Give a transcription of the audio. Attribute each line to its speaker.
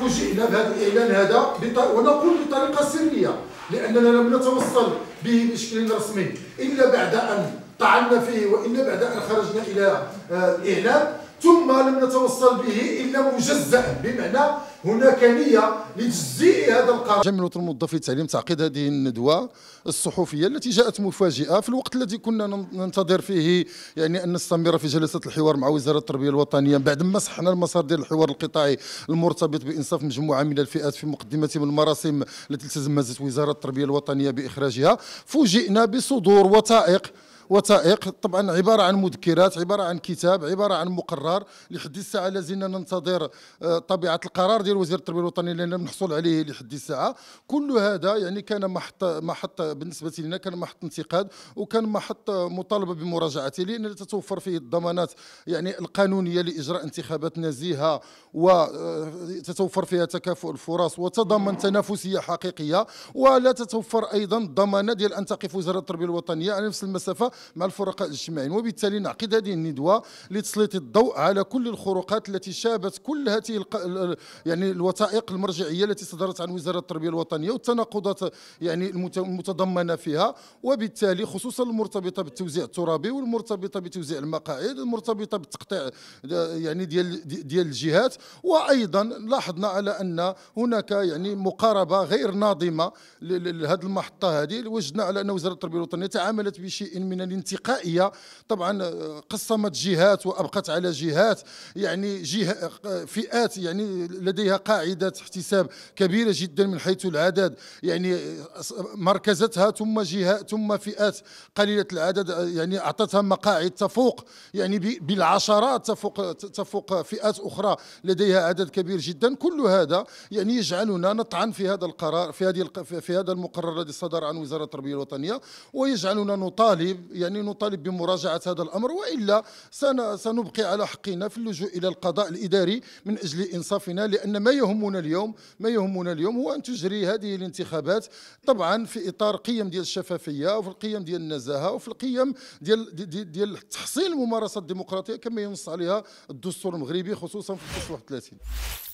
Speaker 1: فوجئنا بهذا الاعلان هذا ونقول بطريقه سريه لاننا لم نتوصل به بشكل رسمي الا بعد ان طعنا فيه والا بعد ان خرجنا الى آه، الاعلام ثم لم نتوصل به الا مجزا بمعنى هناك نيه لتجزئ هذا القرار جمعيه الموظفين للتعليم تعقيد هذه الندوه الصحفيه التي جاءت مفاجئه في الوقت الذي كنا ننتظر فيه يعني ان نستمر في جلسه الحوار مع وزاره التربيه الوطنيه بعد ما صحنا المسار ديال الحوار القطاعي المرتبط بانصاف مجموعه من الفئات في مقدمه من المراسم التي التزمت وزاره التربيه الوطنيه باخراجها فوجئنا بصدور وثائق وثائق طبعا عباره عن مذكرات عباره عن كتاب عباره عن مقرر لحد الساعه لازلنا ننتظر آه، طبيعه القرار ديال وزير التربيه الوطنيه اللي لم نحصل عليه لحد الساعه كل هذا يعني كان محط محط بالنسبه لنا كان محط انتقاد وكان محط مطالبه بمراجعته لان لا تتوفر فيه الضمانات يعني القانونيه لاجراء انتخابات نزيهه وتتوفر آه، فيها تكافؤ الفرص وتضمن تنافسيه حقيقيه ولا تتوفر ايضا الضمانه ديال ان تقف وزاره التربيه الوطنيه على نفس المسافه مع الفرقاء الاجتماعيين وبالتالي نعقد هذه الندوه لتسليط الضوء على كل الخروقات التي شابت كل هذه الق... يعني الوثائق المرجعيه التي صدرت عن وزاره التربيه الوطنيه والتناقضات يعني المتضمنه فيها وبالتالي خصوصا المرتبطه بالتوزيع الترابي والمرتبطه بتوزيع المقاعد المرتبطه بالتقطيع يعني ديال ديال الجهات وايضا لاحظنا على ان هناك يعني مقاربه غير ناظمه لهذه المحطه هذه وجدنا على ان وزاره التربيه الوطنيه تعاملت بشيء من الانتقائيه طبعا آه، قسمت جهات وابقت على جهات يعني جهة آه، فئات يعني لديها قاعده احتساب كبيره جدا من حيث العدد يعني آه، مركزتها ثم جهه ثم فئات قليله العدد يعني اعطتها مقاعد تفوق يعني بالعشرات تفوق تفوق فئات اخرى لديها عدد كبير جدا كل هذا يعني يجعلنا نطعن في هذا القرار في هذه في هذا المقرر الذي صدر عن وزاره التربيه الوطنيه ويجعلنا نطالب يعني نطالب بمراجعة هذا الأمر وإلا سنبقي على حقنا في اللجوء إلى القضاء الإداري من أجل إنصافنا لأن ما يهمنا اليوم ما يهمنا اليوم هو أن تجري هذه الانتخابات طبعا في إطار قيم ديال الشفافية وفي القيم ديال النزاهة وفي القيم ديال ديال, ديال تحصيل الممارسة الديمقراطية كما ينص عليها الدستور المغربي خصوصا في 31